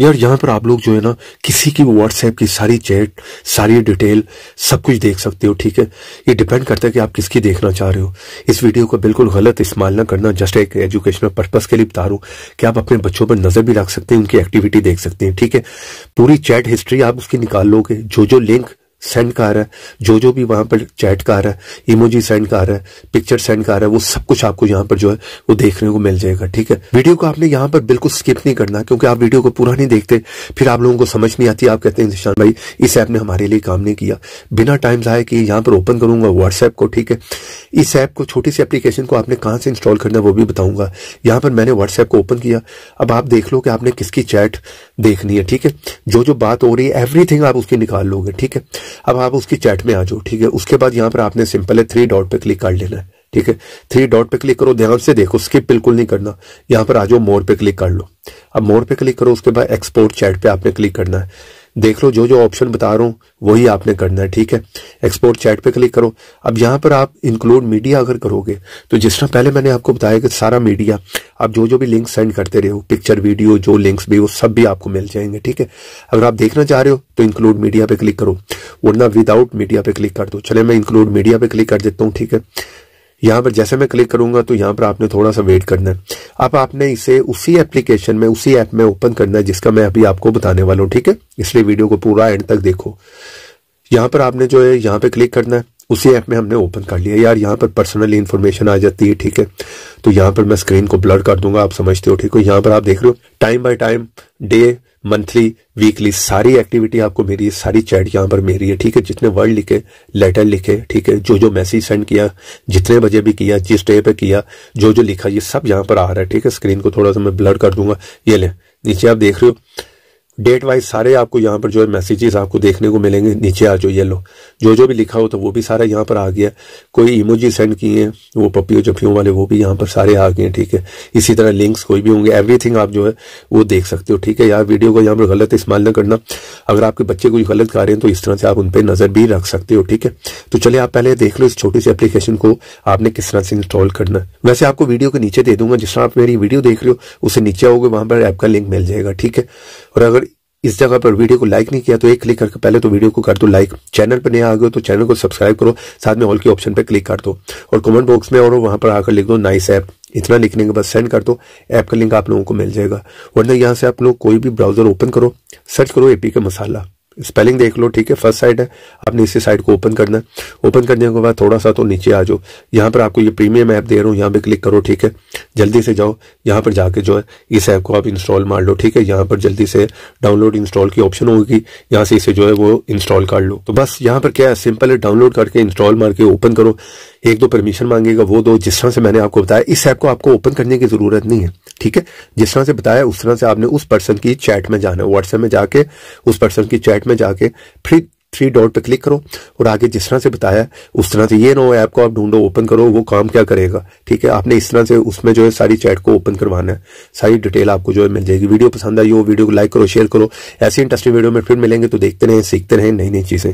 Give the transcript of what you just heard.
यार यहाँ पर आप लोग जो है ना किसी की व्हाट्सएप की सारी चैट सारी डिटेल सब कुछ देख सकते हो ठीक है ये डिपेंड करता है कि आप किसकी देखना चाह रहे हो इस वीडियो को बिल्कुल गलत इस्तेमाल ना करना जस्ट एक एजुकेशनल पर्पज के लिए बता रहा हूँ कि आप अपने बच्चों पर नजर भी रख सकते हैं उनकी एक्टिविटी देख सकते हैं ठीक है पूरी चैट हिस्ट्री आप उसकी निकाल लोगे जो जो लिंक सेंड कर रहा है जो जो भी वहां पर चैट कर रहा है इमोजी सेंड कर रहा है पिक्चर सेंड कर रहा है वो सब कुछ आपको यहाँ पर जो है वो देखने को मिल जाएगा ठीक है वीडियो को आपने यहाँ पर बिल्कुल स्किप नहीं करना क्योंकि आप वीडियो को पूरा नहीं देखते फिर आप लोगों को समझ नहीं आती आप कहते हैं निशान भाई इस ऐप ने हमारे लिए काम नहीं किया बिना टाइम जाए कि यहाँ पर ओपन करूंगा व्हाट्सएप को ठीक है इस ऐप को छोटी सी एप्लीकेशन को आपने कहाँ से इंस्टॉल करना है वो भी बताऊंगा यहाँ पर मैंने व्हाट्सएप को ओपन किया अब आप देख लो कि आपने किसकी चैट देखनी है ठीक है जो जो बात हो रही है एवरीथिंग आप उसकी निकाल लोगे ठीक है अब आप उसकी चैट में आ जाओ ठीक है उसके बाद यहाँ पर आपने सिंपल है थ्री डॉट पे क्लिक कर लेना है ठीक है थ्री डॉट पे क्लिक करो ध्यान से देखो स्किप बिल्कुल नहीं करना यहाँ पर आ जाओ मोर पे क्लिक कर लो अब मोर पे क्लिक करो उसके बाद एक्सपोर्ट चैट पे आपने क्लिक करना है देख लो जो जो ऑप्शन बता रहा हूँ वही आपने करना है ठीक है एक्सपोर्ट चैट पे क्लिक करो अब यहाँ पर आप इंक्लूड मीडिया अगर करोगे तो जिस तरह पहले मैंने आपको बताया कि सारा मीडिया आप जो जो भी लिंक सेंड करते रहे हो पिक्चर वीडियो जो लिंक्स भी वो सब भी आपको मिल जाएंगे ठीक है अगर आप देखना चाह रहे हो तो इंक्लूड मीडिया पे क्लिक करो वरना विदाउट मीडिया पे क्लिक कर दो चले मैं इंक्लूड मीडिया पे क्लिक कर देता हूँ ठीक है यहाँ पर जैसे मैं क्लिक करूंगा तो यहाँ पर आपने थोड़ा सा वेट करना है अब आपने इसे उसी एप्लीकेशन में उसी ऐप में ओपन करना है जिसका मैं अभी आपको बताने वाला हूँ ठीक है इसलिए वीडियो को पूरा एंड तक देखो यहाँ पर आपने जो है यहाँ पे क्लिक करना है उसी ऐप में हमने ओपन कर लिया यार यहाँ पर पर्सनल इन्फॉर्मेशन आ जाती है ठीक है तो यहाँ पर मैं स्क्रीन को ब्लर कर दूंगा आप समझते हो ठीक हो यहाँ पर आप देख रहे हो time by time day monthly weekly सारी एक्टिविटी आपको मेरी सारी चैट यहाँ पर मेरी है ठीक है जितने वर्ड लिखे लेटर लिखे ठीक है जो जो मैसेज सेंड किया जितने बजे भी किया जिस डे पे किया जो जो लिखा ये सब यहाँ पर आ रहा है ठीक है स्क्रीन को थोड़ा सा मैं ब्लर कर दूंगा ये लें नीचे आप देख रहे हो डेट वाइज सारे आपको यहाँ पर जो है मैसेजेस आपको देखने को मिलेंगे नीचे आ जाओ येलो जो जो भी लिखा हो तो वो भी सारा यहाँ पर आ गया कोई इमोजी सेंड किए हैं वो पपियों जपियों वाले वो भी यहाँ पर सारे आ गए ठीक है इसी तरह लिंक्स कोई भी होंगे एवरीथिंग आप जो है वो देख सकते हो ठीक है यार वीडियो को यहाँ पर गलत इस्तेमाल न करना अगर आपके बच्चे कुछ गलत कर रहे हैं तो इस तरह से आप उन पर नज़र भी रख सकते हो ठीक है तो चले आप पहले देख लो इस छोटी सी एप्लीकेशन को आपने किस तरह से इंस्टॉल करना वैसे आपको वीडियो के नीचे दे दूंगा जिस तरह आप मेरी वीडियो देख रहे हो उसे नीचे आओगे वहाँ पर ऐप का लिंक मिल जाएगा ठीक है और अगर इस जगह पर वीडियो को लाइक नहीं किया तो एक क्लिक करके पहले तो वीडियो को कर दो लाइक चैनल पर नया आ गए तो चैनल को सब्सक्राइब करो साथ में ऑल के ऑप्शन पर क्लिक कर दो और कमेंट बॉक्स में और वहां पर आकर लिख दो नाइस ऐप इतना लिखने के बाद सेंड कर दो ऐप का लिंक आप लोगों को मिल जाएगा वरना यहाँ से आप लोग कोई भी ब्राउजर ओपन करो सर्च करो एपी का मसाला स्पेलिंग देख लो ठीक है फर्स्ट साइड है आपने इसी साइड को ओपन करना है ओपन करने के बाद थोड़ा सा तो नीचे आ जाओ यहाँ पर आपको ये प्रीमियम ऐप दे रहा हूँ यहाँ पे क्लिक करो ठीक है जल्दी से जाओ यहाँ पर जाके जो है इस ऐप को आप इंस्टॉल मार लो ठीक है यहाँ पर जल्दी से डाउनलोड इंस्टॉल की ऑप्शन होगी यहाँ से इसे जो है वो इंस्टॉल कर लो तो बस यहाँ पर क्या है सिंपल है डाउनलोड करके इंस्टॉल मार के ओपन करो एक दो परमिशन मांगेगा वो दो जिस तरह से मैंने आपको बताया इस ऐप को आपको ओपन करने की ज़रूरत नहीं है ठीक है जिस तरह से बताया उस तरह से आपने उस पर्सन की चैट में जाना है व्हाट्सएप में जाके उस पर्सन की चैट में जाके फिर थ्री डॉट पे क्लिक करो और आगे जिस तरह से बताया उस तरह से ये नो ऐप को आप ढूंढो ओपन करो वो काम क्या करेगा ठीक है आपने इस तरह से उसमें जो है सारी चैट को ओपन करवाना है सारी डिटेल आपको जो है मिल जाएगी वीडियो पसंद आई हो वीडियो को लाइक करो शेयर करो ऐसी इंटरेस्टिंग वीडियो में फिर मिलेंगे तो देखते रहें सीखते रहें नई नई चीज़ें